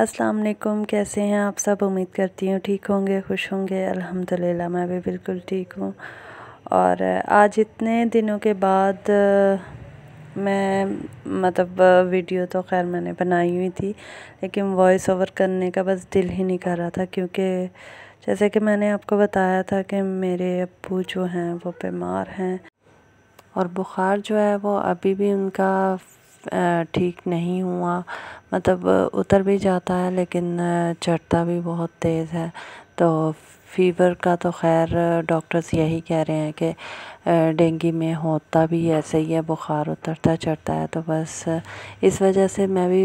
अस्सलाम वालेकुम कैसे हैं आप सब उम्मीद करती हूँ ठीक होंगे खुश होंगे अल्हम्दुलिल्लाह मैं भी बिल्कुल ठीक हूँ और आज इतने दिनों के बाद मैं मतलब वीडियो तो खैर मैंने बनाई हुई थी लेकिन वॉइस ओवर करने का बस दिल ही नहीं कर रहा था क्योंकि जैसे कि मैंने आपको बताया था कि मेरे अबू जो हैं वो बीमार हैं और बुखार जो है वो अभी भी उनका ठीक नहीं हुआ मतलब उतर भी जाता है लेकिन चढ़ता भी बहुत तेज़ है तो फ़ीवर का तो खैर डॉक्टर्स यही कह रहे हैं कि डेंगू में होता भी ऐसे ही है बुखार उतरता चढ़ता है तो बस इस वजह से मैं भी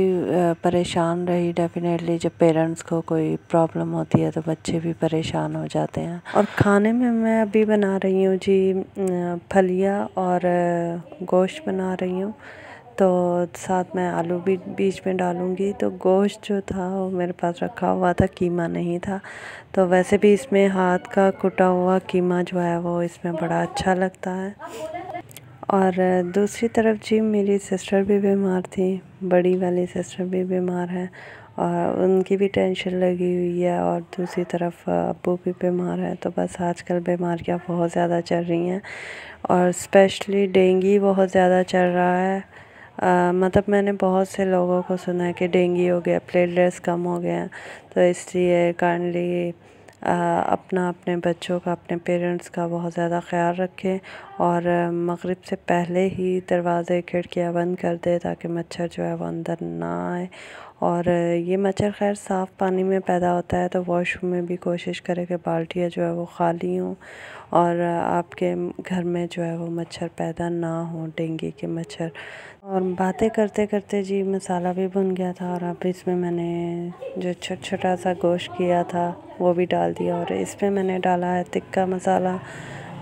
परेशान रही डेफिनेटली जब पेरेंट्स को कोई प्रॉब्लम होती है तो बच्चे भी परेशान हो जाते हैं और खाने में मैं अभी बना रही हूँ जी फलिया और गोश्त बना रही हूँ तो साथ में आलू भी बीच में डालूँगी तो गोश्त जो था वो मेरे पास रखा हुआ था कीमा नहीं था तो वैसे भी इसमें हाथ का कुटा हुआ कीमा जो है वो इसमें बड़ा अच्छा लगता है और दूसरी तरफ जी मेरी सिस्टर भी बीमार थी बड़ी वाली सिस्टर भी बीमार है और उनकी भी टेंशन लगी हुई है और दूसरी तरफ अबू भी बीमार है तो बस आजकल बीमारियाँ बहुत ज़्यादा चल रही हैं और स्पेशली डेंगू बहुत ज़्यादा चल रहा है आ, मतलब मैंने बहुत से लोगों को सुना है कि डेंगू हो गया प्लेटलेट्स कम हो गया तो इसलिए काइंडली अपना अपने बच्चों का अपने पेरेंट्स का बहुत ज़्यादा ख्याल रखें और मगरिब से पहले ही दरवाज़े खिड़कियाँ बंद कर दें ताकि मच्छर जो है वो अंदर ना आए और ये मच्छर खैर साफ़ पानी में पैदा होता है तो वॉशरूम में भी कोशिश करें कि बाल्टियाँ जो है वो खाली हों और आपके घर में जो है वो मच्छर पैदा ना हो डेंगे के मच्छर और बातें करते करते जी मसाला भी भुन गया था और अब इसमें मैंने जो छोटा छोटा सा गोश्त किया था वो भी डाल दिया और इसमें मैंने डाला है तिक्का मसाला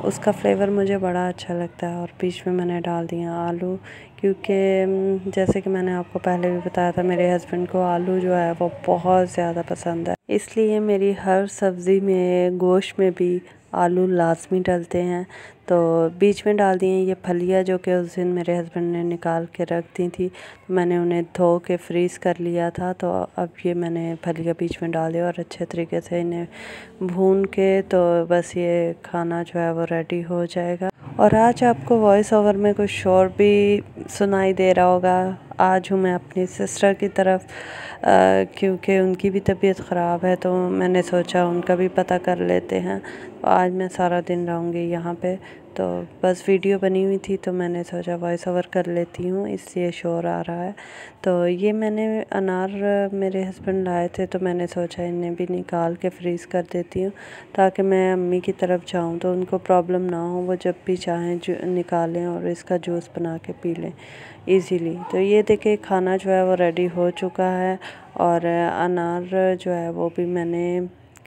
उसका फ्लेवर मुझे बड़ा अच्छा लगता है और बीच में मैंने डाल दिया आलू क्योंकि जैसे कि मैंने आपको पहले भी बताया था मेरे हस्बैंड को आलू जो है वो बहुत ज़्यादा पसंद है इसलिए मेरी हर सब्ज़ी में गोश्त में भी आलू लास्ट में डालते हैं तो बीच में डाल दिए ये फलियाँ जो कि उस दिन मेरे हस्बैंड ने निकाल के रख दी थी तो मैंने उन्हें धो के फ्रीज़ कर लिया था तो अब ये मैंने फलियाँ बीच में डाले और अच्छे तरीके से इन्हें भून के तो बस ये खाना जो है वो रेडी हो जाएगा और आज आपको वॉइस ओवर में कुछ शोर भी सुनाई दे रहा होगा आज हूँ मैं अपनी सिस्टर की तरफ क्योंकि उनकी भी तबीयत ख़राब है तो मैंने सोचा उनका भी पता कर लेते हैं तो आज मैं सारा दिन रहूँगी यहाँ पे तो बस वीडियो बनी हुई थी तो मैंने सोचा वॉइस ओवर कर लेती हूँ इसलिए शोर आ रहा है तो ये मैंने अनार मेरे हस्बैंड लाए थे तो मैंने सोचा इन्हें भी निकाल के फ्रीज़ कर देती हूँ ताकि मैं अम्मी की तरफ जाऊँ तो उनको प्रॉब्लम ना हो वो जब भी चाहें निकालें और इसका जूस बना के पी लें ईज़िली तो ये देखे खाना जो है वो रेडी हो चुका है और अनार जो है वो भी मैंने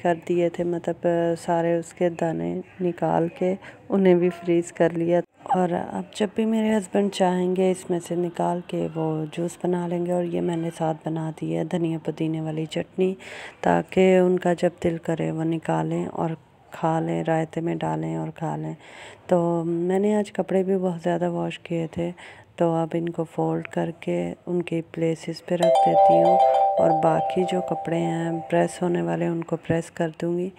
कर दिए थे मतलब सारे उसके दाने निकाल के उन्हें भी फ्रीज़ कर लिया और अब जब भी मेरे हस्बैंड चाहेंगे इसमें से निकाल के वो जूस बना लेंगे और ये मैंने साथ बना दी है धनिया पुदीने वाली चटनी ताकि उनका जब दिल करे वो निकालें और खा लें रायते में डालें और खा लें तो मैंने आज कपड़े भी बहुत ज़्यादा वॉश किए थे तो अब इनको फोल्ड करके उनके प्लेसेस पे रख देती हूँ और बाकी जो कपड़े हैं प्रेस होने वाले उनको प्रेस कर दूँगी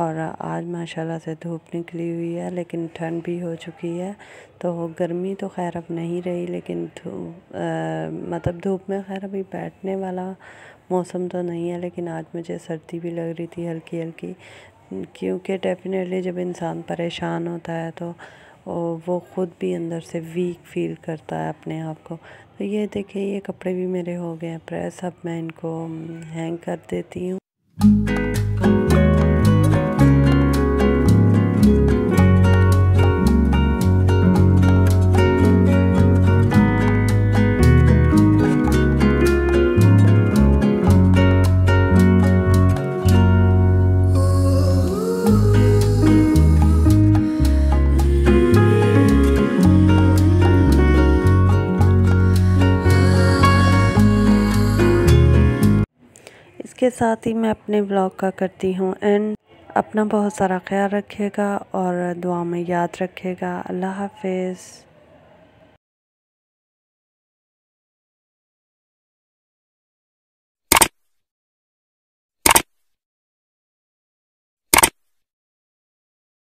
और आज माशाल्लाह से धूप निकली हुई है लेकिन ठंड भी हो चुकी है तो गर्मी तो खैर अब नहीं रही लेकिन धूप मतलब धूप में खैर अभी बैठने वाला मौसम तो नहीं है लेकिन आज मुझे सर्दी भी लग रही थी हल्की हल्की क्योंकि डेफिनेटली जब इंसान परेशान होता है तो और वो ख़ुद भी अंदर से वीक फील करता है अपने आप को तो ये देखिए ये कपड़े भी मेरे हो गए हैं प्रेस अब मैं इनको हैंग हम्म, कर देती हूँ के साथ ही मैं अपने ब्लॉग का करती हूँ एंड अपना बहुत सारा ख्याल रखिएगा और दुआ में याद रखिएगा अल्लाह हाफिज़